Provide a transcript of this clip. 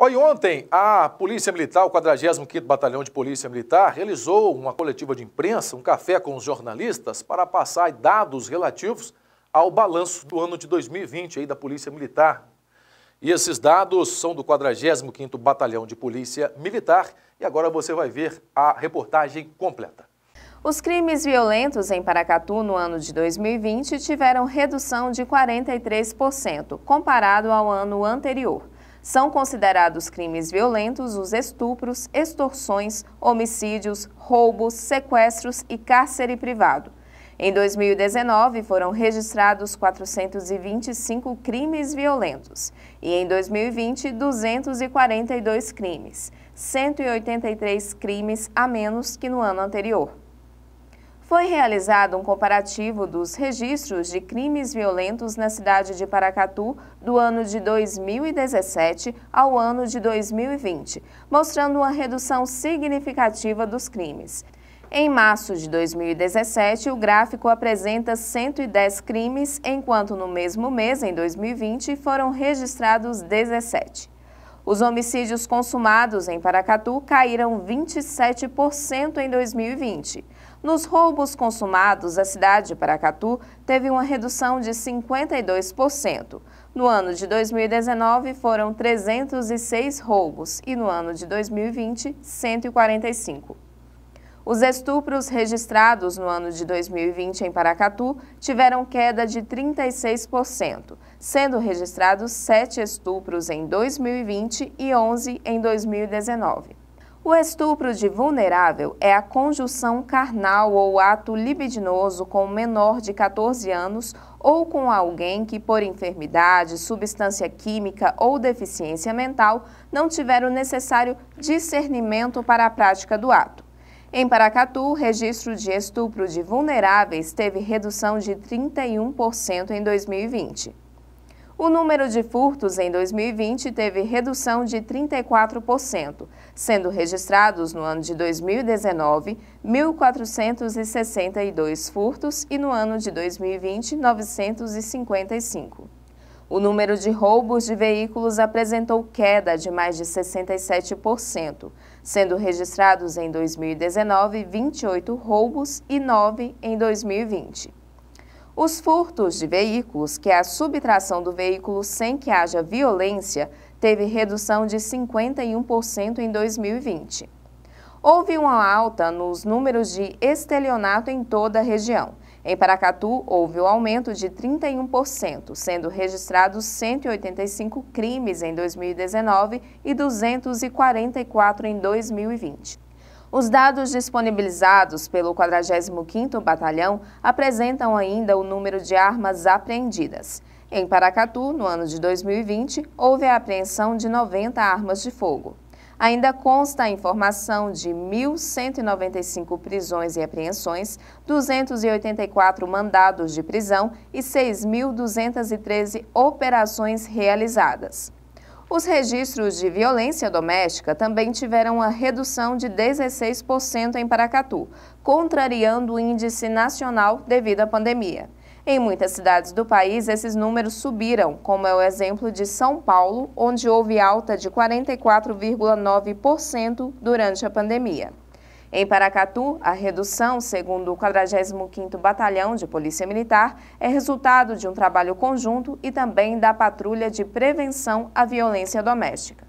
Oi, ontem a Polícia Militar, o 45º Batalhão de Polícia Militar, realizou uma coletiva de imprensa, um café com os jornalistas, para passar dados relativos ao balanço do ano de 2020 aí, da Polícia Militar. E esses dados são do 45º Batalhão de Polícia Militar e agora você vai ver a reportagem completa. Os crimes violentos em Paracatu no ano de 2020 tiveram redução de 43%, comparado ao ano anterior. São considerados crimes violentos os estupros, extorsões, homicídios, roubos, sequestros e cárcere privado. Em 2019, foram registrados 425 crimes violentos e em 2020, 242 crimes, 183 crimes a menos que no ano anterior foi realizado um comparativo dos registros de crimes violentos na cidade de Paracatu do ano de 2017 ao ano de 2020, mostrando uma redução significativa dos crimes. Em março de 2017, o gráfico apresenta 110 crimes, enquanto no mesmo mês, em 2020, foram registrados 17. Os homicídios consumados em Paracatu caíram 27% em 2020. Nos roubos consumados, a cidade de Paracatu teve uma redução de 52%. No ano de 2019, foram 306 roubos e no ano de 2020, 145. Os estupros registrados no ano de 2020 em Paracatu tiveram queda de 36%, sendo registrados 7 estupros em 2020 e 11 em 2019. O estupro de vulnerável é a conjunção carnal ou ato libidinoso com um menor de 14 anos ou com alguém que, por enfermidade, substância química ou deficiência mental, não tiver o necessário discernimento para a prática do ato. Em Paracatu, o registro de estupro de vulneráveis teve redução de 31% em 2020. O número de furtos em 2020 teve redução de 34%, sendo registrados no ano de 2019 1.462 furtos e no ano de 2020 955. O número de roubos de veículos apresentou queda de mais de 67%, sendo registrados em 2019 28 roubos e 9 em 2020. Os furtos de veículos, que é a subtração do veículo sem que haja violência, teve redução de 51% em 2020. Houve uma alta nos números de estelionato em toda a região em Paracatu, houve o um aumento de 31%, sendo registrados 185 crimes em 2019 e 244 em 2020. Os dados disponibilizados pelo 45º Batalhão apresentam ainda o número de armas apreendidas. Em Paracatu, no ano de 2020, houve a apreensão de 90 armas de fogo. Ainda consta a informação de 1.195 prisões e apreensões, 284 mandados de prisão e 6.213 operações realizadas. Os registros de violência doméstica também tiveram uma redução de 16% em Paracatu, contrariando o índice nacional devido à pandemia. Em muitas cidades do país, esses números subiram, como é o exemplo de São Paulo, onde houve alta de 44,9% durante a pandemia. Em Paracatu, a redução, segundo o 45º Batalhão de Polícia Militar, é resultado de um trabalho conjunto e também da Patrulha de Prevenção à Violência Doméstica.